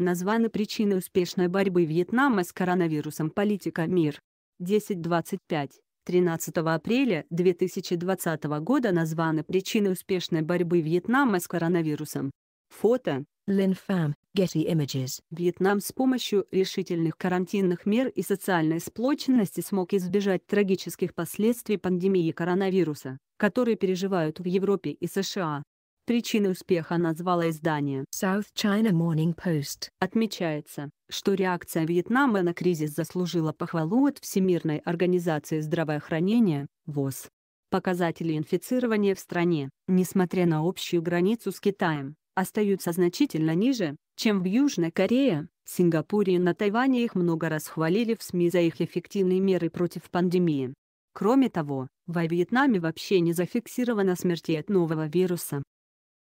Названы причины успешной борьбы Вьетнама с коронавирусом политика МИР. 10.25. 13 апреля 2020 года названы причины успешной борьбы Вьетнама с коронавирусом. Фото. Linfam, Getty Images. Вьетнам с помощью решительных карантинных мер и социальной сплоченности смог избежать трагических последствий пандемии коронавируса, которые переживают в Европе и США. Причиной успеха назвало издание South China Morning Post. Отмечается, что реакция Вьетнама на кризис заслужила похвалу от Всемирной организации здравоохранения ВОЗ. Показатели инфицирования в стране, несмотря на общую границу с Китаем, остаются значительно ниже, чем в Южной Корее, Сингапуре и на Тайване их много раз хвалили в СМИ за их эффективные меры против пандемии. Кроме того, во Вьетнаме вообще не зафиксировано смерти от нового вируса.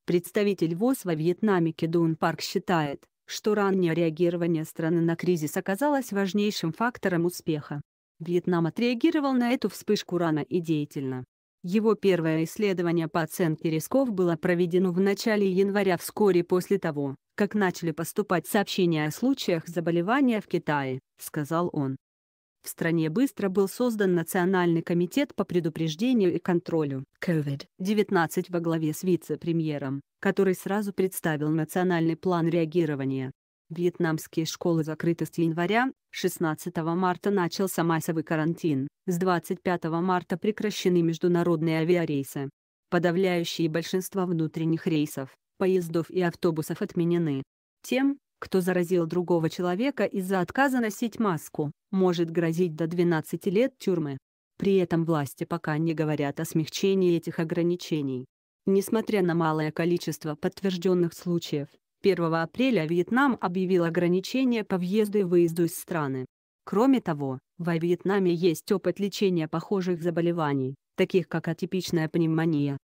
Представитель ВОЗ во Вьетнаме Кедун Парк считает, что раннее реагирование страны на кризис оказалось важнейшим фактором успеха. Вьетнам отреагировал на эту вспышку рано и деятельно. Его первое исследование по оценке рисков было проведено в начале января вскоре после того, как начали поступать сообщения о случаях заболевания в Китае, сказал он. В стране быстро был создан Национальный комитет по предупреждению и контролю COVID-19 во главе с вице-премьером, который сразу представил национальный план реагирования. Вьетнамские школы закрыты с января, 16 марта начался массовый карантин, с 25 марта прекращены международные авиарейсы. Подавляющее большинство внутренних рейсов, поездов и автобусов отменены. Тем, кто заразил другого человека из-за отказа носить маску, может грозить до 12 лет тюрьмы. При этом власти пока не говорят о смягчении этих ограничений. Несмотря на малое количество подтвержденных случаев, 1 апреля Вьетнам объявил ограничения по въезду и выезду из страны. Кроме того, во Вьетнаме есть опыт лечения похожих заболеваний, таких как атипичная пневмония.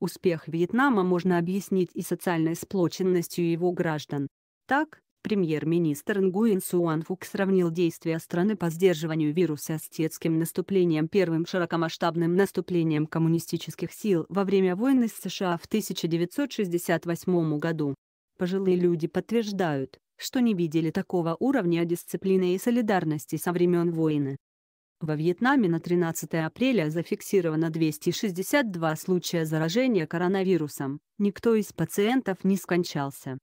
Успех Вьетнама можно объяснить и социальной сплоченностью его граждан, так, премьер-министр Нгуин Фук сравнил действия страны по сдерживанию вируса с тетским наступлением первым широкомасштабным наступлением коммунистических сил во время войны с США в 1968 году. Пожилые люди подтверждают, что не видели такого уровня дисциплины и солидарности со времен войны. Во Вьетнаме на 13 апреля зафиксировано 262 случая заражения коронавирусом, никто из пациентов не скончался.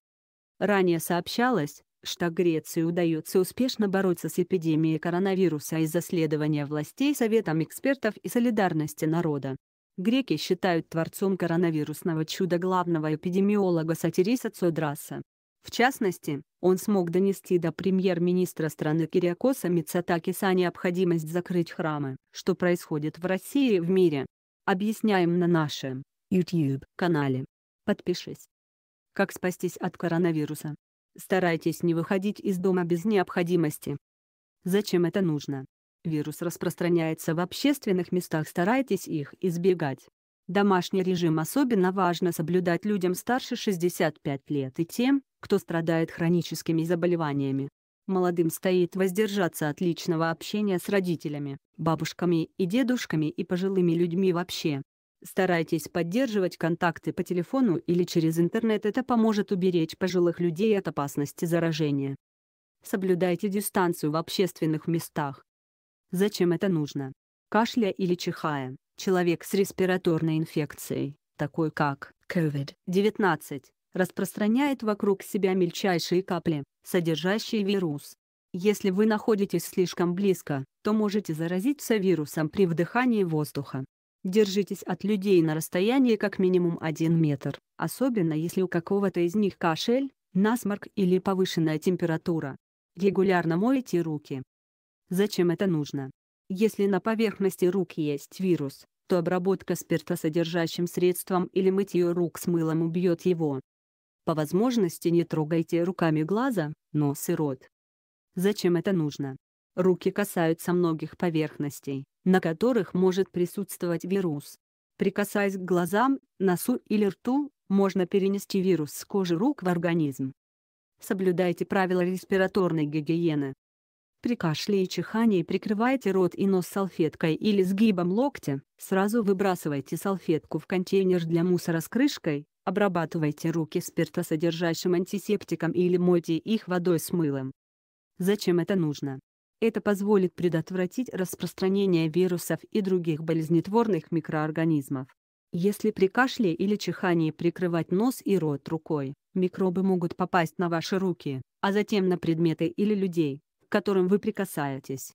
Ранее сообщалось, что Греции удается успешно бороться с эпидемией коронавируса из-за следования властей Советом экспертов и солидарности народа. Греки считают творцом коронавирусного чуда главного эпидемиолога Сатириса Цодраса. В частности, он смог донести до премьер-министра страны Кириакоса Митсотакиса необходимость закрыть храмы, что происходит в России и в мире. Объясняем на нашем YouTube-канале. Подпишись. Как спастись от коронавируса? Старайтесь не выходить из дома без необходимости. Зачем это нужно? Вирус распространяется в общественных местах, старайтесь их избегать. Домашний режим особенно важно соблюдать людям старше 65 лет и тем, кто страдает хроническими заболеваниями. Молодым стоит воздержаться от личного общения с родителями, бабушками и дедушками и пожилыми людьми вообще. Старайтесь поддерживать контакты по телефону или через интернет, это поможет уберечь пожилых людей от опасности заражения. Соблюдайте дистанцию в общественных местах. Зачем это нужно? Кашля или чихая, человек с респираторной инфекцией, такой как COVID-19, распространяет вокруг себя мельчайшие капли, содержащие вирус. Если вы находитесь слишком близко, то можете заразиться вирусом при вдыхании воздуха. Держитесь от людей на расстоянии как минимум 1 метр, особенно если у какого-то из них кашель, насморк или повышенная температура. Регулярно мойте руки. Зачем это нужно? Если на поверхности рук есть вирус, то обработка спиртосодержащим средством или мытье рук с мылом убьет его. По возможности не трогайте руками глаза, нос и рот. Зачем это нужно? Руки касаются многих поверхностей, на которых может присутствовать вирус. Прикасаясь к глазам, носу или рту, можно перенести вирус с кожи рук в организм. Соблюдайте правила респираторной гигиены. При кашле и чихании прикрывайте рот и нос салфеткой или сгибом локтя, сразу выбрасывайте салфетку в контейнер для мусора с крышкой, обрабатывайте руки спиртосодержащим антисептиком или мойте их водой с мылом. Зачем это нужно? Это позволит предотвратить распространение вирусов и других болезнетворных микроорганизмов. Если при кашле или чихании прикрывать нос и рот рукой, микробы могут попасть на ваши руки, а затем на предметы или людей, к которым вы прикасаетесь.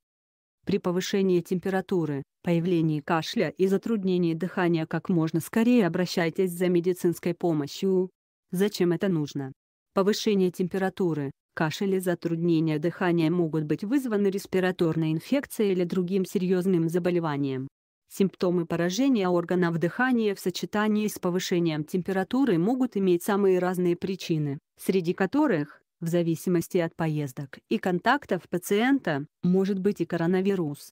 При повышении температуры, появлении кашля и затруднении дыхания как можно скорее обращайтесь за медицинской помощью. Зачем это нужно? Повышение температуры, Кашель и затруднения дыхания могут быть вызваны респираторной инфекцией или другим серьезным заболеванием. Симптомы поражения органов дыхания в сочетании с повышением температуры могут иметь самые разные причины, среди которых, в зависимости от поездок и контактов пациента, может быть и коронавирус.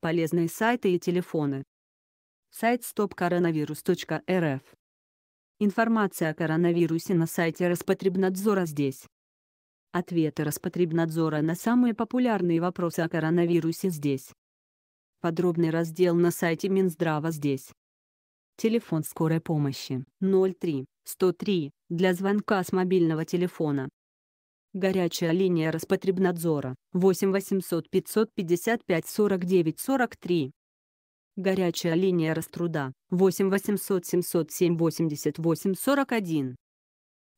Полезные сайты и телефоны. Сайт stopcoronavirus.rf Информация о коронавирусе на сайте Роспотребнадзора здесь. Ответы Роспотребнадзора на самые популярные вопросы о коронавирусе здесь. Подробный раздел на сайте Минздрава здесь. Телефон скорой помощи 03-103 для звонка с мобильного телефона. Горячая линия Роспотребнадзора 8 800 555 49 43. Горячая линия Раструда 8 800 707 88 41.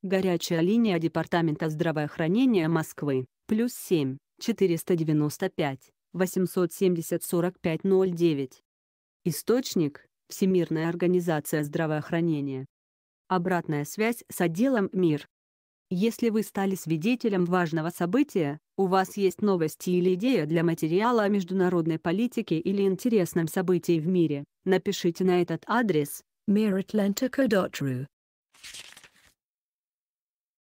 Горячая линия Департамента здравоохранения Москвы, плюс 7, 495, 870 4509 Источник – Всемирная организация здравоохранения. Обратная связь с отделом МИР. Если вы стали свидетелем важного события, у вас есть новости или идея для материала о международной политике или интересном событии в мире, напишите на этот адрес miratlantica.ru